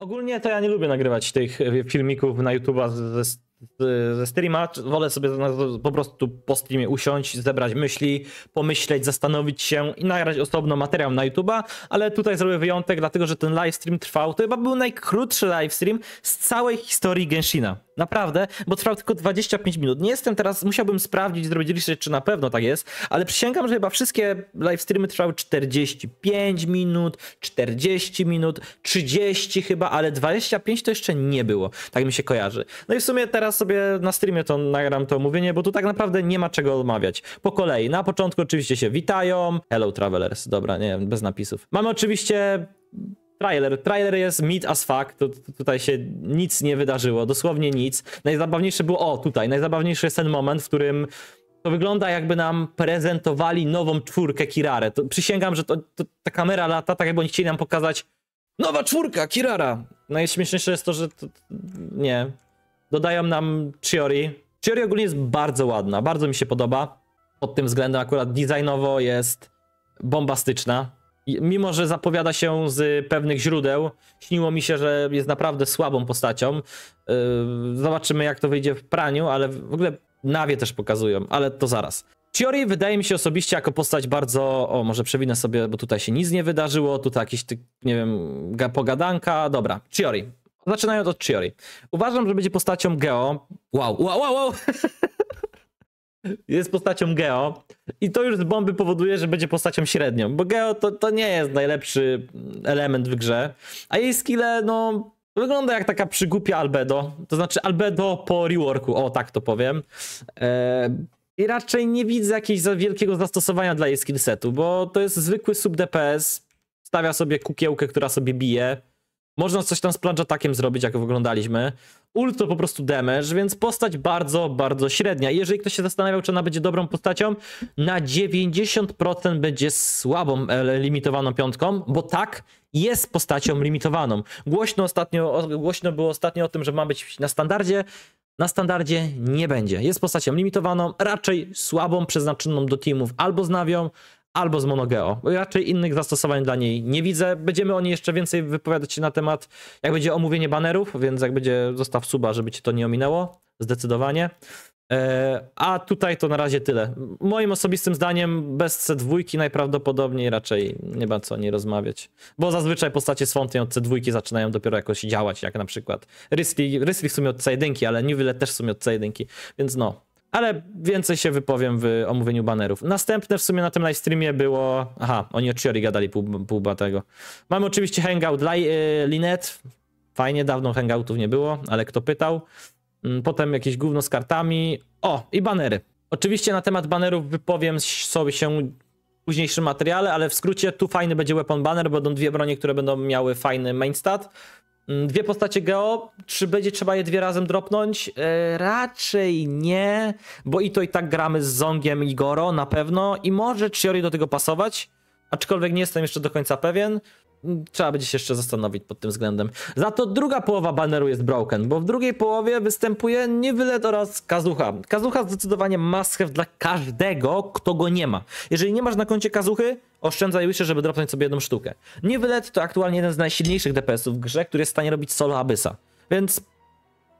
Ogólnie to ja nie lubię nagrywać tych e, filmików na YouTube'a ze, ze streama. Wolę sobie po prostu po streamie usiąść, zebrać myśli, pomyśleć, zastanowić się i nagrać osobno materiał na YouTube'a, ale tutaj zrobię wyjątek, dlatego że ten livestream trwał. To chyba był najkrótszy livestream z całej historii Genshina. Naprawdę, bo trwał tylko 25 minut. Nie jestem teraz, musiałbym sprawdzić, zrobić research, czy na pewno tak jest, ale przysięgam, że chyba wszystkie live streamy trwały 45 minut, 40 minut, 30 chyba, ale 25 to jeszcze nie było. Tak mi się kojarzy. No i w sumie teraz sobie na streamie to nagram to mówienie, bo tu tak naprawdę nie ma czego omawiać. Po kolei, na początku oczywiście się witają. Hello Travelers, dobra, nie, bez napisów. Mamy oczywiście Trailer. Trailer jest meet as fuck. to, tutaj się nic nie wydarzyło, dosłownie nic. Najzabawniejsze było, o tutaj, najzabawniejszy jest ten moment, w którym to wygląda jakby nam prezentowali nową czwórkę Kirare. To, przysięgam, że to, to, ta kamera lata, tak jakby oni chcieli nam pokazać nowa czwórka Kirara. Najśmieszniejsze jest to, że to, nie. Dodają nam Chiori. Chiori ogólnie jest bardzo ładna, bardzo mi się podoba. Pod tym względem akurat designowo jest bombastyczna mimo że zapowiada się z pewnych źródeł, śniło mi się, że jest naprawdę słabą postacią. Y, zobaczymy, jak to wyjdzie w praniu, ale w ogóle nawie też pokazują, ale to zaraz. Chiori wydaje mi się osobiście jako postać bardzo. O, może przewinę sobie, bo tutaj się nic nie wydarzyło, tutaj jakiś, nie wiem, pogadanka. Dobra, Chiori. Zaczynając od Chiori. Uważam, że będzie postacią Geo. Wow, wow, wow, wow! jest postacią Geo i to już z bomby powoduje, że będzie postacią średnią, bo Geo to, to nie jest najlepszy element w grze, a jej skille no wygląda jak taka przygłupia Albedo, to znaczy Albedo po reworku, o tak to powiem. E, I raczej nie widzę jakiegoś za wielkiego zastosowania dla jej skillsetu, bo to jest zwykły sub DPS, stawia sobie kukiełkę, która sobie bije, można coś tam z plunge atakiem zrobić, jak wyglądaliśmy. Ult to po prostu damage, więc postać bardzo, bardzo średnia. I jeżeli ktoś się zastanawiał, czy ona będzie dobrą postacią, na 90% będzie słabą, e, limitowaną piątką, bo tak, jest postacią limitowaną. Głośno, ostatnio, głośno było ostatnio o tym, że ma być na standardzie. Na standardzie nie będzie. Jest postacią limitowaną, raczej słabą, przeznaczoną do teamów albo z nawią, albo z Monogeo. Raczej innych zastosowań dla niej nie widzę. Będziemy o niej jeszcze więcej wypowiadać się na temat, jak będzie omówienie banerów, więc jak będzie, zostaw suba, żeby ci to nie ominęło. Zdecydowanie. E, a tutaj to na razie tyle. Moim osobistym zdaniem bez C2 najprawdopodobniej raczej nie ma co nie rozmawiać. Bo zazwyczaj postacie z fontem od C2 zaczynają dopiero jakoś działać, jak na przykład Rysli, Rysli w sumie od C1, ale Newville też w sumie od C1, więc no ale więcej się wypowiem w omówieniu banerów. Następne w sumie na tym livestreamie było... Aha, oni o Chiori gadali pół, pół tego. Mamy oczywiście hangout li, y, Linet. Fajnie, dawno hangoutów nie było, ale kto pytał. Mm, potem jakieś gówno z kartami. O, i banery. Oczywiście na temat banerów wypowiem sobie się w późniejszym materiale, ale w skrócie tu fajny będzie weapon banner, będą dwie bronie, które będą miały fajny main stat. Mm, dwie postacie Geo, czy będzie trzeba je dwie razem dropnąć? E, raczej nie, bo i to i tak gramy z Zongiem i Goro na pewno i może Chiori do tego pasować, aczkolwiek nie jestem jeszcze do końca pewien. Mm, trzeba będzie się jeszcze zastanowić pod tym względem. Za to druga połowa banneru jest broken, bo w drugiej połowie występuje niewylet oraz Kazucha. Kazucha zdecydowanie must dla każdego, kto go nie ma. Jeżeli nie masz na koncie Kazuchy, oszczędzaj wishy, żeby dropnąć sobie jedną sztukę. Niewyled to aktualnie jeden z najsilniejszych DPS-ów w grze, który jest w stanie robić solo Abyssa. Więc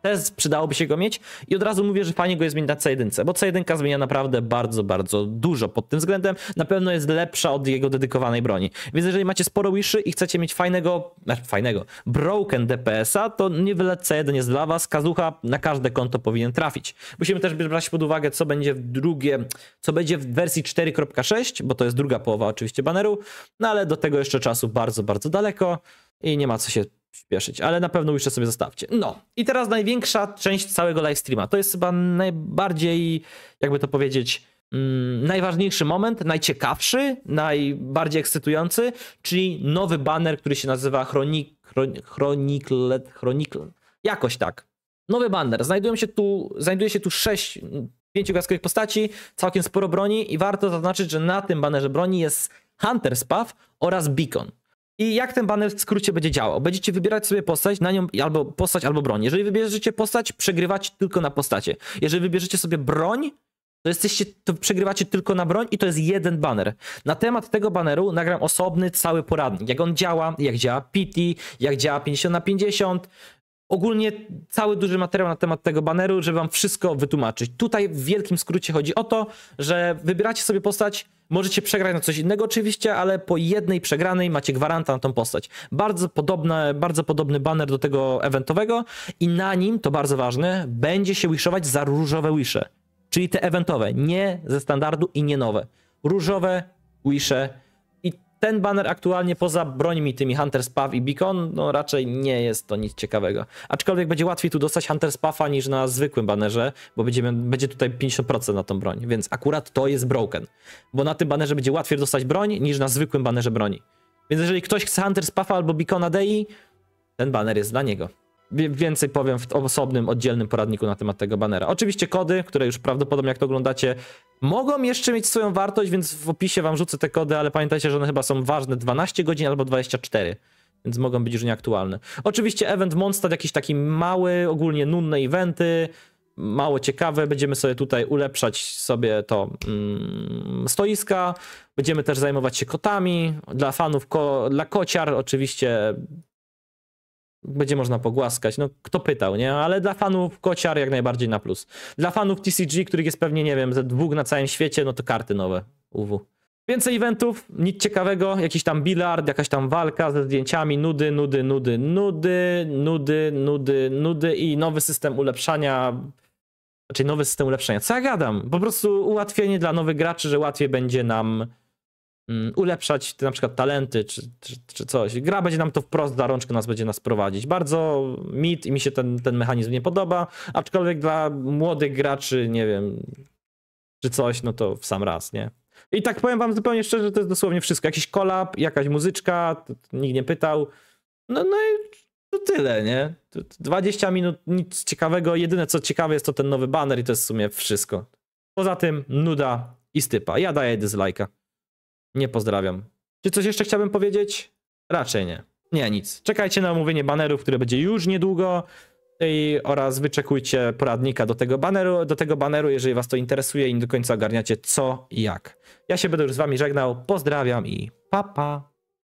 też przydałoby się go mieć i od razu mówię, że fajnie go jest zmienić na C1, bo C1 zmienia naprawdę bardzo, bardzo dużo pod tym względem. Na pewno jest lepsza od jego dedykowanej broni. Więc jeżeli macie sporo wishy i chcecie mieć fajnego, znaczy fajnego, broken DPS-a, to niewiele C1 jest dla was. Kazucha na każde konto powinien trafić. Musimy też brać pod uwagę, co będzie w drugie, co będzie w wersji 4.6, bo to jest druga połowa oczywiście baneru, no ale do tego jeszcze czasu bardzo, bardzo daleko i nie ma co się przyspieszyć, ale na pewno jeszcze sobie zostawcie. No i teraz największa część całego livestreama. To jest chyba najbardziej, jakby to powiedzieć, mm, najważniejszy moment, najciekawszy, najbardziej ekscytujący, czyli nowy banner, który się nazywa Chronik, chronik, chroniklet, jakoś tak. Nowy banner. Znajdują się tu, znajduje się tu sześć, pięciu gwiazdkowych postaci, całkiem sporo broni i warto zaznaczyć, że na tym banerze broni jest Hunter's Path oraz Beacon. I jak ten banner w skrócie będzie działał? Będziecie wybierać sobie postać, na nią albo postać, albo broń. Jeżeli wybierzecie postać, przegrywacie tylko na postacie. Jeżeli wybierzecie sobie broń, to jesteście, to przegrywacie tylko na broń i to jest jeden banner. Na temat tego baneru nagram osobny cały poradnik. Jak on działa, jak działa PT, jak działa 50 na 50, ogólnie cały duży materiał na temat tego baneru, żeby wam wszystko wytłumaczyć. Tutaj w wielkim skrócie chodzi o to, że wybieracie sobie postać, możecie przegrać na coś innego oczywiście, ale po jednej przegranej macie gwaranta na tą postać. Bardzo, podobne, bardzo podobny banner do tego eventowego i na nim, to bardzo ważne, będzie się wishować za różowe wisze, czyli te eventowe, nie ze standardu i nie nowe. Różowe wisze ten banner aktualnie poza brońmi tymi Hunter's Path i Beacon, no raczej nie jest to nic ciekawego. Aczkolwiek będzie łatwiej tu dostać Hunter's Patha niż na zwykłym banerze, bo będziemy, będzie tutaj 50% na tą broń, więc akurat to jest broken. Bo na tym banerze będzie łatwiej dostać broń niż na zwykłym banerze broni. Więc jeżeli ktoś chce Hunter's Patha albo Beacona Dei, ten banner jest dla niego. Więcej powiem w osobnym, oddzielnym poradniku na temat tego banera. Oczywiście kody, które już prawdopodobnie jak to oglądacie, mogą jeszcze mieć swoją wartość, więc w opisie wam rzucę te kody, ale pamiętajcie, że one chyba są ważne 12 godzin albo 24 więc mogą być już nieaktualne. Oczywiście event monster jakiś taki mały, ogólnie nudne eventy, mało ciekawe, będziemy sobie tutaj ulepszać sobie to mm, stoiska, będziemy też zajmować się kotami, dla fanów, ko dla kociar oczywiście będzie można pogłaskać. No kto pytał, nie? Ale dla fanów kociar jak najbardziej na plus. Dla fanów TCG, których jest pewnie, nie wiem, ze dwóch na całym świecie, no to karty nowe UW. Więcej eventów, nic ciekawego, jakiś tam billard, jakaś tam walka ze zdjęciami, nudy, nudy, nudy, nudy, nudy, nudy, nudy i nowy system ulepszania, znaczy nowy system ulepszenia. Co ja gadam? Po prostu ułatwienie dla nowych graczy, że łatwiej będzie nam Mm, ulepszać te na przykład talenty czy, czy, czy, coś. Gra będzie nam to wprost za rączkę nas będzie nas prowadzić. Bardzo mit i mi się ten, ten mechanizm nie podoba, aczkolwiek dla młodych graczy, nie wiem, czy coś, no to w sam raz, nie? I tak powiem wam zupełnie szczerze, że to jest dosłownie wszystko. Jakiś kolab, jakaś muzyczka, to, to nikt nie pytał. No, no i to tyle, nie? 20 minut, nic ciekawego. Jedyne co ciekawe jest to ten nowy banner i to jest w sumie wszystko. Poza tym nuda i stypa. Ja daję dislike'a nie pozdrawiam. Czy coś jeszcze chciałbym powiedzieć? Raczej nie. Nie, nic. Czekajcie na omówienie banerów, które będzie już niedługo i oraz wyczekujcie poradnika do tego baneru, do tego baneru, jeżeli was to interesuje i nie do końca ogarniacie co i jak. Ja się będę już z wami żegnał. Pozdrawiam i pa pa.